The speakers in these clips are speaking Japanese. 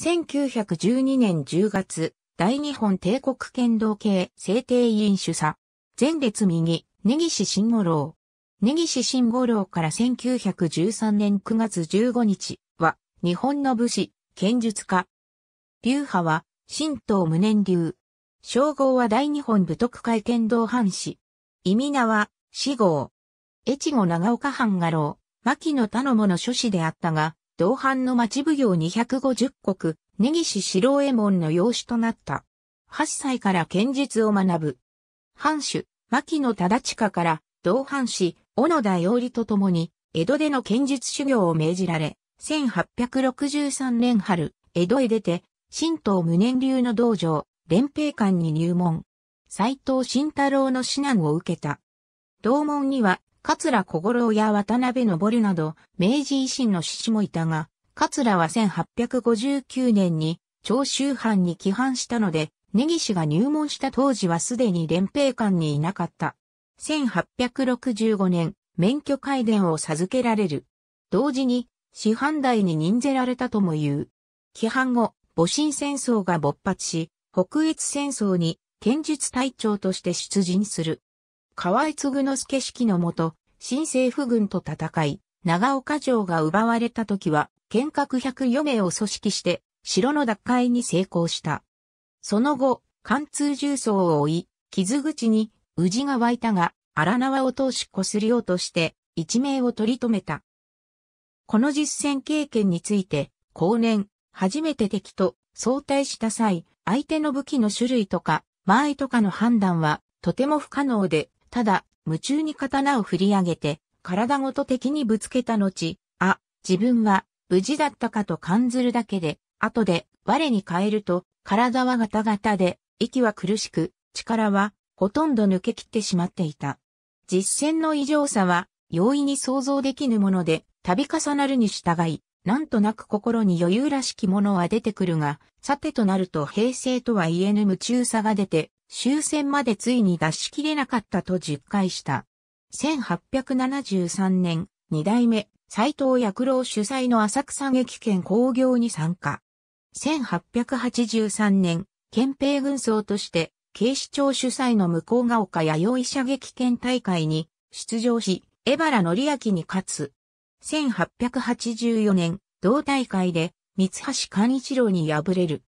1912年10月、大日本帝国剣道系制定委員主査。前列右、根岸慎五郎。根岸慎五郎から1913年9月15日は、日本の武士、剣術家。流派は、神道無念流。称号は大日本武徳会剣道藩士。意味名は、死号。越後長岡藩画廊、牧野頼もの諸子であったが、同藩の町奉行250国、根岸四郎右衛門の養子となった。8歳から剣術を学ぶ。藩主、牧野忠親から、同藩士、小野田洋里と共に、江戸での剣術修行を命じられ、1863年春、江戸へ出て、神道無念流の道場、連平館に入門。斎藤慎太郎の指南を受けた。同門には、桂小五郎や渡辺昇など、明治維新の志士もいたが、桂は1859年に、長州藩に帰反したので、根岸が入門した当時はすでに連兵官にいなかった。1865年、免許改伝を授けられる。同時に、師範代に任ぜられたとも言う。規範後、戊辰戦争が勃発し、北越戦争に剣術隊長として出陣する。河合継之助式のもと、新政府軍と戦い、長岡城が奪われた時は、剣閣104名を組織して、城の奪回に成功した。その後、貫通重曹を追い、傷口に、宇治が湧いたが、荒縄を通し擦り落として、一命を取り留めた。この実戦経験について、後年、初めて敵と相対した際、相手の武器の種類とか、間合いとかの判断は、とても不可能で、ただ、夢中に刀を振り上げて、体ごと敵にぶつけた後、あ、自分は無事だったかと感ずるだけで、後で我に変えると、体はガタガタで、息は苦しく、力はほとんど抜けきってしまっていた。実践の異常さは容易に想像できぬもので、度重なるに従い、なんとなく心に余裕らしきものは出てくるが、さてとなると平成とは言えぬ夢中さが出て、終戦までついに出しきれなかったと実戒した。1873年、二代目、斎藤薬郎主催の浅草劇県興行に参加。1883年、憲兵軍曹として、警視庁主催の向ヶ丘弥生射撃県大会に出場し、江原則明に勝つ。1884年、同大会で、三橋勘一郎に敗れる。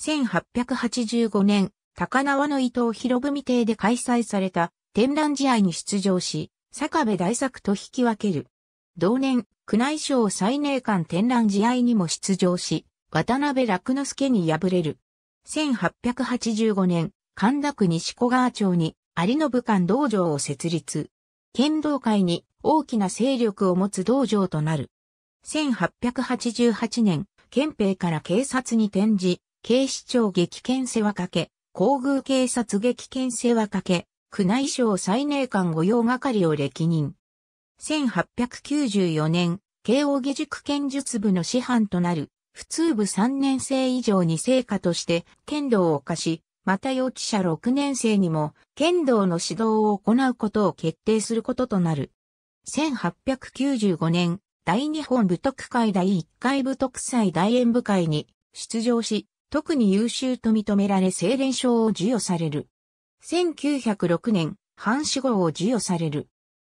1885年、高輪の伊藤博文邸で開催された展覧試合に出場し、坂部大作と引き分ける。同年、宮内省最年間展覧試合にも出場し、渡辺楽之助に敗れる。1885年、神田区西小川町に有信館道場を設立。剣道界に大きな勢力を持つ道場となる。1888年、憲兵から警察に転じ、警視庁激検世話かけ、皇宮警察撃剣世話かけ、宮内省最年間御用係を歴任。1894年、慶応義塾剣術部の師範となる、普通部3年生以上に成果として剣道を課し、また幼稚者6年生にも剣道の指導を行うことを決定することとなる。1895年、大日本武徳会第1回武徳祭大演武会に出場し、特に優秀と認められ清廉賞を授与される。1906年、藩士号を授与される。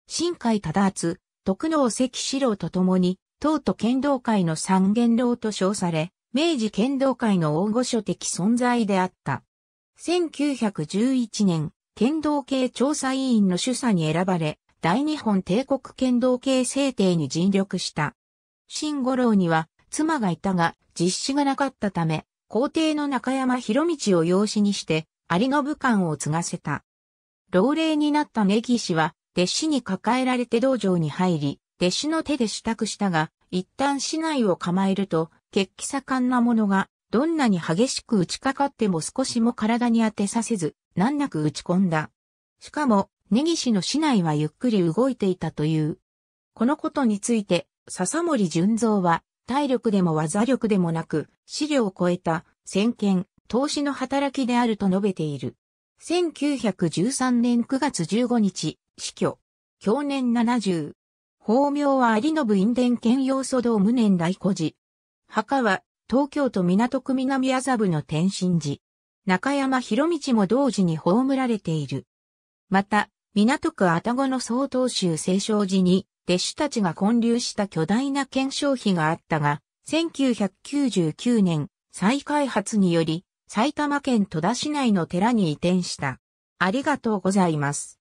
新海忠厚、徳能関四郎と共に、東都剣道会の三元老と称され、明治剣道会の大御所的存在であった。1911年、剣道系調査委員の主査に選ばれ、大日本帝国剣道系制定に尽力した。新五郎には妻がいたが実施がなかったため、皇帝の中山博道を養子にして、有信官を継がせた。老齢になった根岸は、弟子に抱えられて道場に入り、弟子の手で支度したが、一旦市内を構えると、血気盛んな者が、どんなに激しく打ちかかっても少しも体に当てさせず、難なく打ち込んだ。しかも、根岸の市内はゆっくり動いていたという。このことについて、笹森純三は、体力でも技力でもなく、資料を超えた、先見、投資の働きであると述べている。1913年9月15日、死去。去年70。法名は有信院伝兼用祖道無念大古寺。墓は、東京都港区南麻布の天津寺。中山博道も同時に葬られている。また、港区愛宕の総統州清少寺に、弟子たちが混流した巨大な検証費があったが、1999年、再開発により、埼玉県戸田市内の寺に移転した。ありがとうございます。